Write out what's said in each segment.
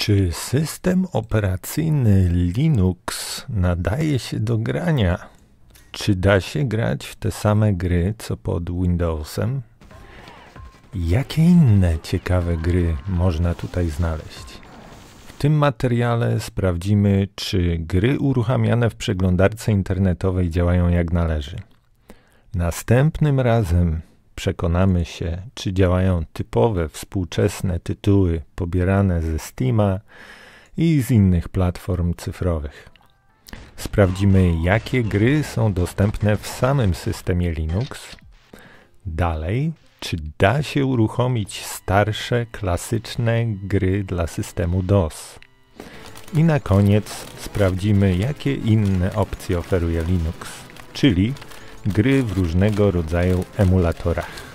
Czy system operacyjny Linux nadaje się do grania? Czy da się grać w te same gry co pod Windowsem? Jakie inne ciekawe gry można tutaj znaleźć? W tym materiale sprawdzimy, czy gry uruchamiane w przeglądarce internetowej działają jak należy. Następnym razem przekonamy się, czy działają typowe współczesne tytuły pobierane ze Steama i z innych platform cyfrowych. Sprawdzimy, jakie gry są dostępne w samym systemie Linux. Dalej, czy da się uruchomić starsze, klasyczne gry dla systemu DOS. I na koniec sprawdzimy, jakie inne opcje oferuje Linux, czyli gry w różnego rodzaju emulatorach.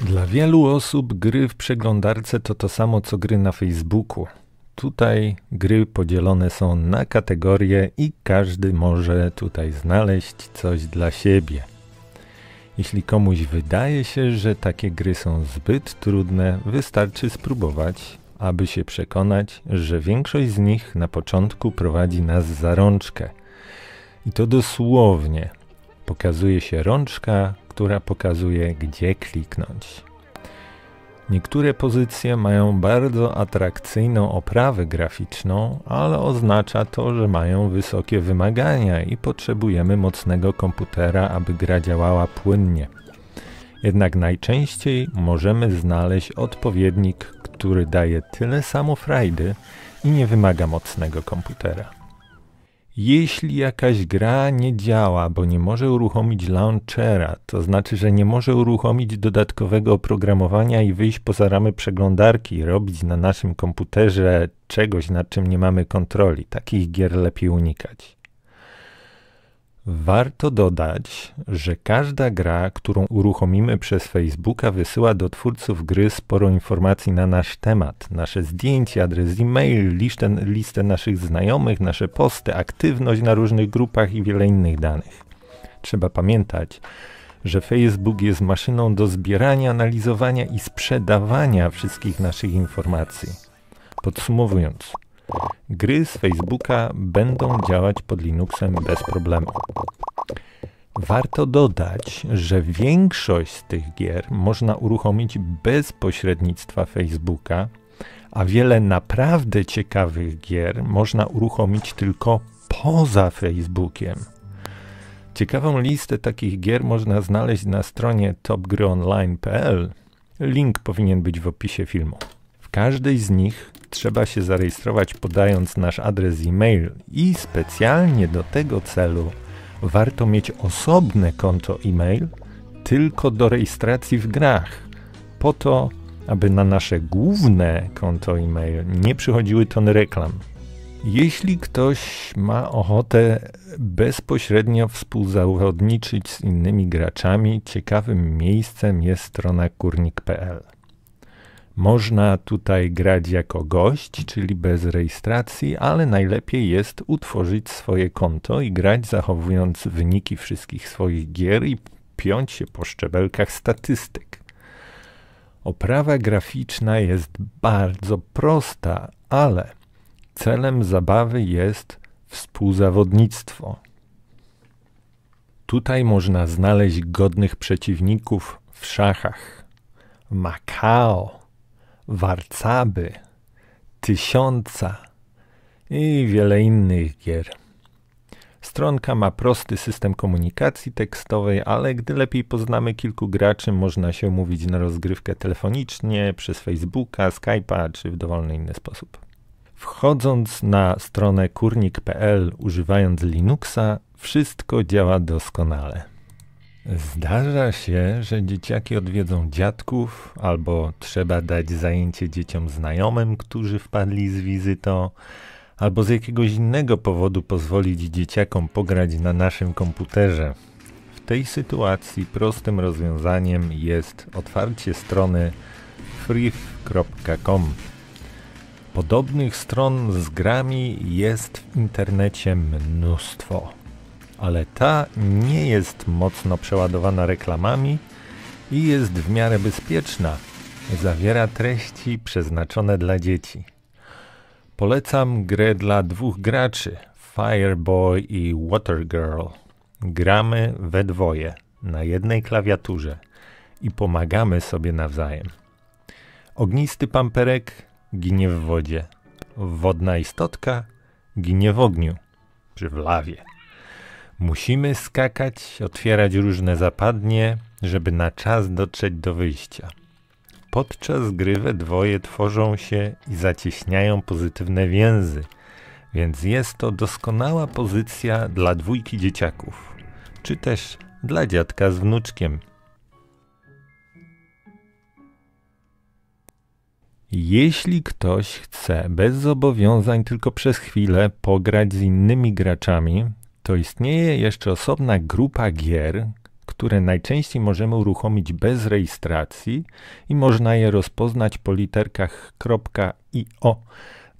Dla wielu osób gry w przeglądarce to to samo co gry na Facebooku. Tutaj gry podzielone są na kategorie i każdy może tutaj znaleźć coś dla siebie. Jeśli komuś wydaje się, że takie gry są zbyt trudne, wystarczy spróbować, aby się przekonać, że większość z nich na początku prowadzi nas za rączkę. I to dosłownie, pokazuje się rączka, która pokazuje gdzie kliknąć. Niektóre pozycje mają bardzo atrakcyjną oprawę graficzną, ale oznacza to, że mają wysokie wymagania i potrzebujemy mocnego komputera, aby gra działała płynnie. Jednak najczęściej możemy znaleźć odpowiednik, który daje tyle samo frajdy i nie wymaga mocnego komputera. Jeśli jakaś gra nie działa, bo nie może uruchomić launchera, to znaczy, że nie może uruchomić dodatkowego oprogramowania i wyjść poza ramy przeglądarki, robić na naszym komputerze czegoś, nad czym nie mamy kontroli. Takich gier lepiej unikać. Warto dodać, że każda gra, którą uruchomimy przez Facebooka, wysyła do twórców gry sporo informacji na nasz temat. Nasze zdjęcia, adres e-mail, listę, listę naszych znajomych, nasze posty, aktywność na różnych grupach i wiele innych danych. Trzeba pamiętać, że Facebook jest maszyną do zbierania, analizowania i sprzedawania wszystkich naszych informacji. Podsumowując, Gry z Facebooka będą działać pod Linuxem bez problemu. Warto dodać, że większość z tych gier można uruchomić bez pośrednictwa Facebooka, a wiele naprawdę ciekawych gier można uruchomić tylko poza Facebookiem. Ciekawą listę takich gier można znaleźć na stronie topgryonline.pl. Link powinien być w opisie filmu. W każdej z nich trzeba się zarejestrować podając nasz adres e-mail i specjalnie do tego celu warto mieć osobne konto e-mail tylko do rejestracji w grach, po to, aby na nasze główne konto e-mail nie przychodziły tony reklam. Jeśli ktoś ma ochotę bezpośrednio współzawodniczyć z innymi graczami, ciekawym miejscem jest strona kurnik.pl. Można tutaj grać jako gość, czyli bez rejestracji, ale najlepiej jest utworzyć swoje konto i grać zachowując wyniki wszystkich swoich gier i piąć się po szczebelkach statystyk. Oprawa graficzna jest bardzo prosta, ale celem zabawy jest współzawodnictwo. Tutaj można znaleźć godnych przeciwników w szachach. Macao Warcaby, Tysiąca i wiele innych gier. Stronka ma prosty system komunikacji tekstowej, ale gdy lepiej poznamy kilku graczy, można się umówić na rozgrywkę telefonicznie, przez Facebooka, Skype'a czy w dowolny inny sposób. Wchodząc na stronę kurnik.pl używając Linuxa, wszystko działa doskonale. Zdarza się, że dzieciaki odwiedzą dziadków, albo trzeba dać zajęcie dzieciom znajomym, którzy wpadli z wizytą, albo z jakiegoś innego powodu pozwolić dzieciakom pograć na naszym komputerze. W tej sytuacji prostym rozwiązaniem jest otwarcie strony free.com. Podobnych stron z grami jest w internecie mnóstwo ale ta nie jest mocno przeładowana reklamami i jest w miarę bezpieczna. Zawiera treści przeznaczone dla dzieci. Polecam grę dla dwóch graczy Fireboy i Watergirl. Gramy we dwoje na jednej klawiaturze i pomagamy sobie nawzajem. Ognisty pamperek ginie w wodzie. Wodna istotka ginie w ogniu, przy wlawie. lawie. Musimy skakać, otwierać różne zapadnie, żeby na czas dotrzeć do wyjścia. Podczas gry we dwoje tworzą się i zacieśniają pozytywne więzy, więc jest to doskonała pozycja dla dwójki dzieciaków, czy też dla dziadka z wnuczkiem. Jeśli ktoś chce bez zobowiązań tylko przez chwilę pograć z innymi graczami, to istnieje jeszcze osobna grupa gier, które najczęściej możemy uruchomić bez rejestracji i można je rozpoznać po literkach .io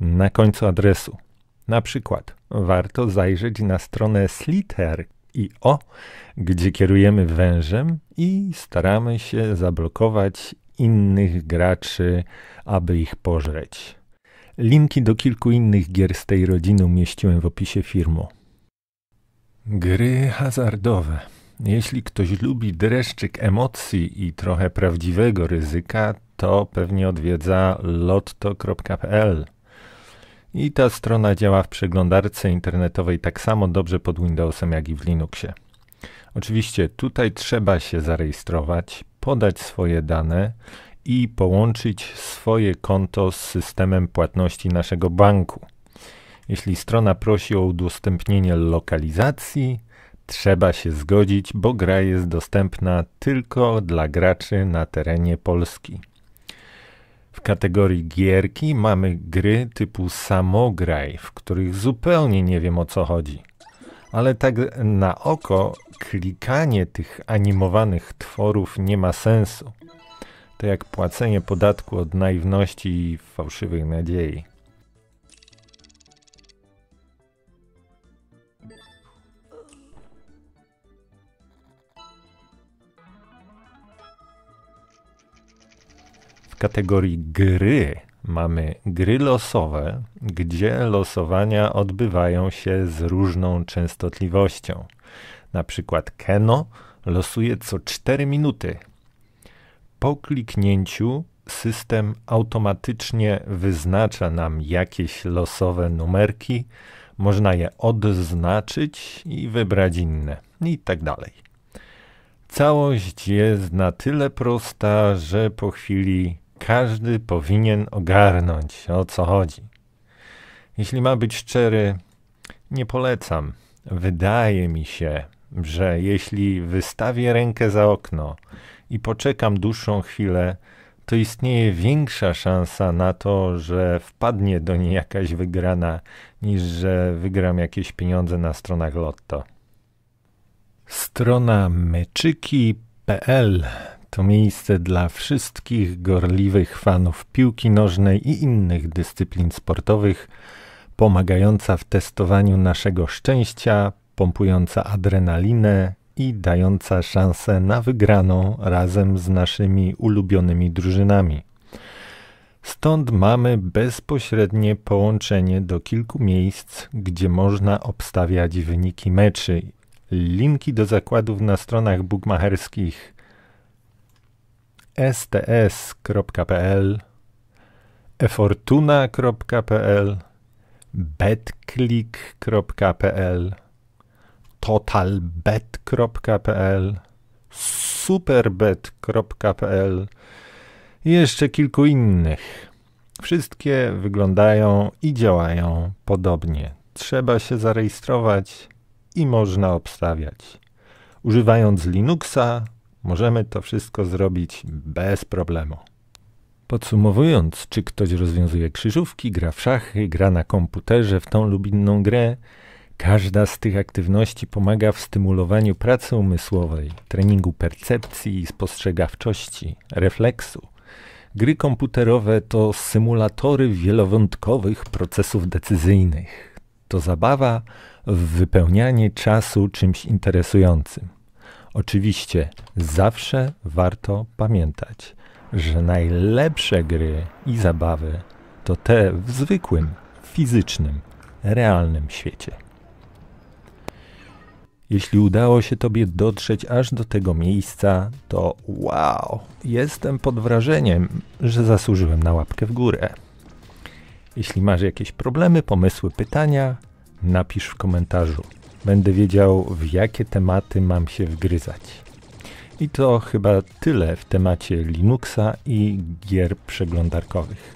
na końcu adresu. Na przykład warto zajrzeć na stronę sliter.io, gdzie kierujemy wężem i staramy się zablokować innych graczy, aby ich pożreć. Linki do kilku innych gier z tej rodziny umieściłem w opisie filmu. Gry hazardowe. Jeśli ktoś lubi dreszczyk emocji i trochę prawdziwego ryzyka, to pewnie odwiedza lotto.pl. I ta strona działa w przeglądarce internetowej tak samo dobrze pod Windowsem jak i w Linuxie. Oczywiście tutaj trzeba się zarejestrować, podać swoje dane i połączyć swoje konto z systemem płatności naszego banku. Jeśli strona prosi o udostępnienie lokalizacji, trzeba się zgodzić, bo gra jest dostępna tylko dla graczy na terenie Polski. W kategorii gierki mamy gry typu samograj, w których zupełnie nie wiem o co chodzi. Ale tak na oko klikanie tych animowanych tworów nie ma sensu. To jak płacenie podatku od naiwności i fałszywych nadziei. kategorii gry mamy gry losowe, gdzie losowania odbywają się z różną częstotliwością. Na przykład Keno losuje co 4 minuty. Po kliknięciu system automatycznie wyznacza nam jakieś losowe numerki, można je odznaczyć i wybrać inne, i tak dalej. Całość jest na tyle prosta, że po chwili każdy powinien ogarnąć, o co chodzi. Jeśli ma być szczery, nie polecam. Wydaje mi się, że jeśli wystawię rękę za okno i poczekam dłuższą chwilę, to istnieje większa szansa na to, że wpadnie do niej jakaś wygrana, niż że wygram jakieś pieniądze na stronach lotto. Strona meczyki.pl to miejsce dla wszystkich gorliwych fanów piłki nożnej i innych dyscyplin sportowych, pomagająca w testowaniu naszego szczęścia, pompująca adrenalinę i dająca szansę na wygraną razem z naszymi ulubionymi drużynami. Stąd mamy bezpośrednie połączenie do kilku miejsc, gdzie można obstawiać wyniki meczy. Linki do zakładów na stronach bukmacherskich sts.pl, efortuna.pl, betclick.pl, totalbet.pl, superbet.pl i jeszcze kilku innych. Wszystkie wyglądają i działają podobnie. Trzeba się zarejestrować i można obstawiać. Używając Linuxa, Możemy to wszystko zrobić bez problemu. Podsumowując, czy ktoś rozwiązuje krzyżówki, gra w szachy, gra na komputerze w tą lub inną grę, każda z tych aktywności pomaga w stymulowaniu pracy umysłowej, treningu percepcji i spostrzegawczości, refleksu. Gry komputerowe to symulatory wielowątkowych procesów decyzyjnych. To zabawa w wypełnianie czasu czymś interesującym. Oczywiście zawsze warto pamiętać, że najlepsze gry i zabawy to te w zwykłym, fizycznym, realnym świecie. Jeśli udało się Tobie dotrzeć aż do tego miejsca, to wow, jestem pod wrażeniem, że zasłużyłem na łapkę w górę. Jeśli masz jakieś problemy, pomysły, pytania, napisz w komentarzu będę wiedział, w jakie tematy mam się wgryzać. I to chyba tyle w temacie Linuxa i gier przeglądarkowych.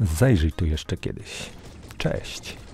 Zajrzyj tu jeszcze kiedyś. Cześć!